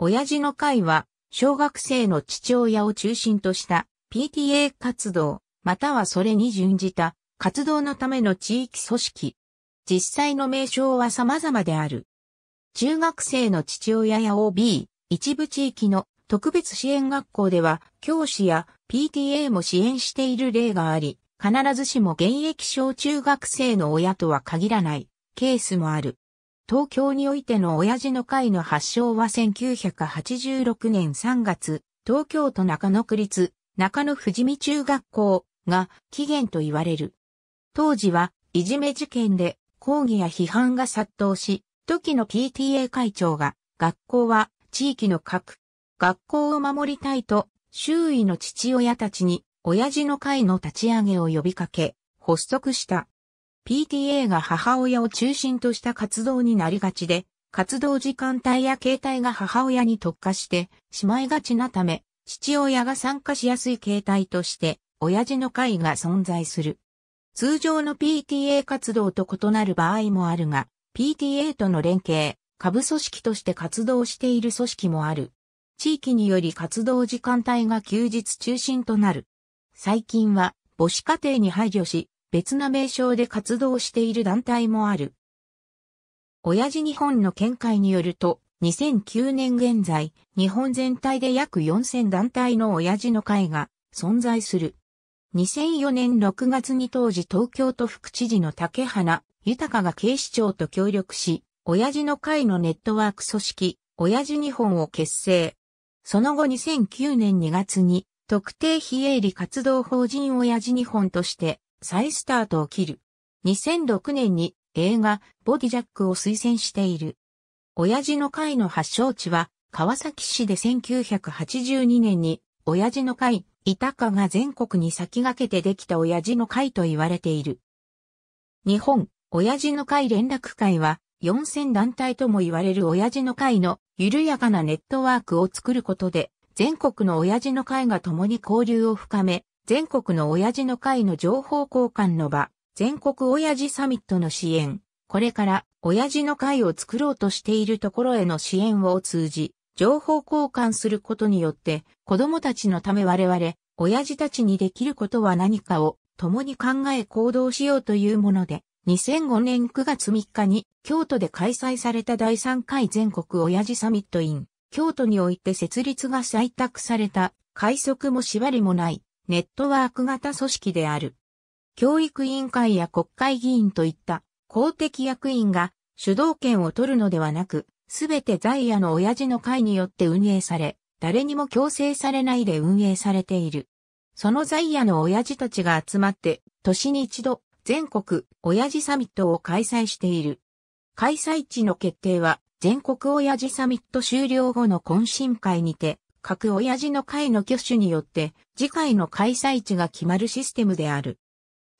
親父の会は、小学生の父親を中心とした PTA 活動、またはそれに準じた活動のための地域組織。実際の名称は様々である。中学生の父親や OB、一部地域の特別支援学校では教師や PTA も支援している例があり、必ずしも現役小中学生の親とは限らないケースもある。東京においての親父の会の発祥は1986年3月、東京都中野区立、中野富士見中学校が起源と言われる。当時はいじめ事件で抗議や批判が殺到し、時の PTA 会長が学校は地域の核、学校を守りたいと周囲の父親たちに親父の会の立ち上げを呼びかけ発足した。PTA が母親を中心とした活動になりがちで、活動時間帯や形態が母親に特化してしまいがちなため、父親が参加しやすい形態として、親父の会が存在する。通常の PTA 活動と異なる場合もあるが、PTA との連携、下部組織として活動している組織もある。地域により活動時間帯が休日中心となる。最近は母子家庭に配慮し、別な名称で活動している団体もある。親父日本の見解によると、2009年現在、日本全体で約4000団体の親父の会が存在する。2004年6月に当時東京都副知事の竹花、豊が警視庁と協力し、親父の会のネットワーク組織、親父日本を結成。その後2009年2月に、特定非営利活動法人親父日本として再スタートを切る。2006年に映画ボディジャックを推薦している。親父の会の発祥地は川崎市で1982年に親父の会、いたかが全国に先駆けてできた親父の会と言われている。日本、親父の会連絡会は4000団体とも言われる親父の会の緩やかなネットワークを作ることで全国の親父の会が共に交流を深め、全国の親父の会の情報交換の場、全国親父サミットの支援、これから親父の会を作ろうとしているところへの支援を通じ、情報交換することによって、子供たちのため我々、親父たちにできることは何かを共に考え行動しようというもので、2005年9月3日に京都で開催された第3回全国親父サミットイン、京都において設立が採択された、快速も縛りもない、ネットワーク型組織である。教育委員会や国会議員といった公的役員が主導権を取るのではなく、すべて在野の親父の会によって運営され、誰にも強制されないで運営されている。その在野の親父たちが集まって、年に一度、全国親父サミットを開催している。開催地の決定は、全国親父サミット終了後の懇親会にて、各親父の会の挙手によって、次回の開催地が決まるシステムである。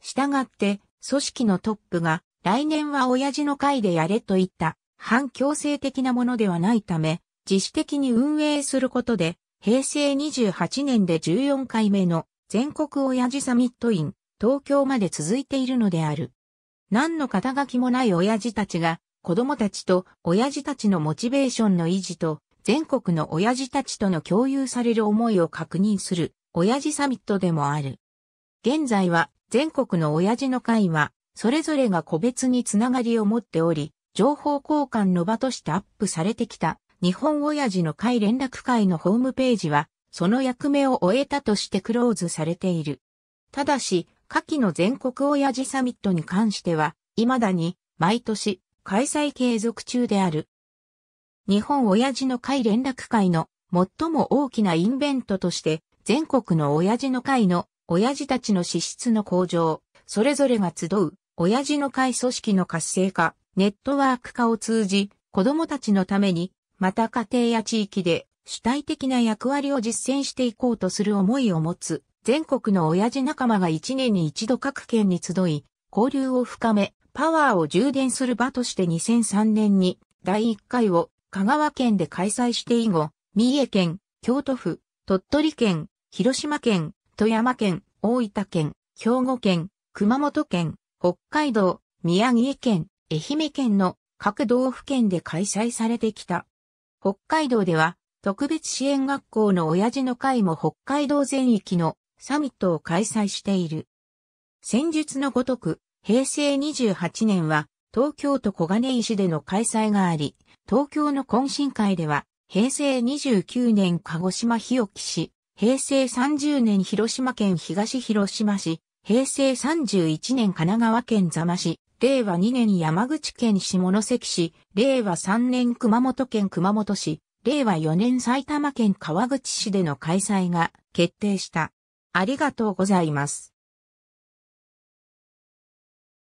したがって、組織のトップが、来年は親父の会でやれといった、反強制的なものではないため、自主的に運営することで、平成28年で14回目の全国親父サミットイン、東京まで続いているのである。何の肩書きもない親父たちが、子供たちと親父たちのモチベーションの維持と全国の親父たちとの共有される思いを確認する、親父サミットでもある。現在は、全国の親父の会は、それぞれが個別につながりを持っており、情報交換の場としてアップされてきた、日本親父の会連絡会のホームページは、その役目を終えたとしてクローズされている。ただし、下記の全国親父サミットに関しては、未だに、毎年、開催継続中である。日本親父の会連絡会の最も大きなインベントとして、全国の親父の会の親父たちの資質の向上、それぞれが集う親父の会組織の活性化、ネットワーク化を通じ、子供たちのために、また家庭や地域で主体的な役割を実践していこうとする思いを持つ、全国の親父仲間が一年に一度各県に集い、交流を深め、パワーを充電する場として2003年に第1回を香川県で開催して以後、三重県、京都府、鳥取県、広島県、富山県、大分県、兵庫県、熊本県、北海道、宮城県、愛媛県の各道府県で開催されてきた。北海道では、特別支援学校の親父の会も北海道全域のサミットを開催している。先日のごとく、平成28年は東京都小金井市での開催があり、東京の懇親会では、平成29年鹿児島日置市、平成30年広島県東広島市、平成31年神奈川県座間市、令和2年山口県下関市、令和3年熊本県熊本市、令和4年埼玉県川口市での開催が決定した。ありがとうございます。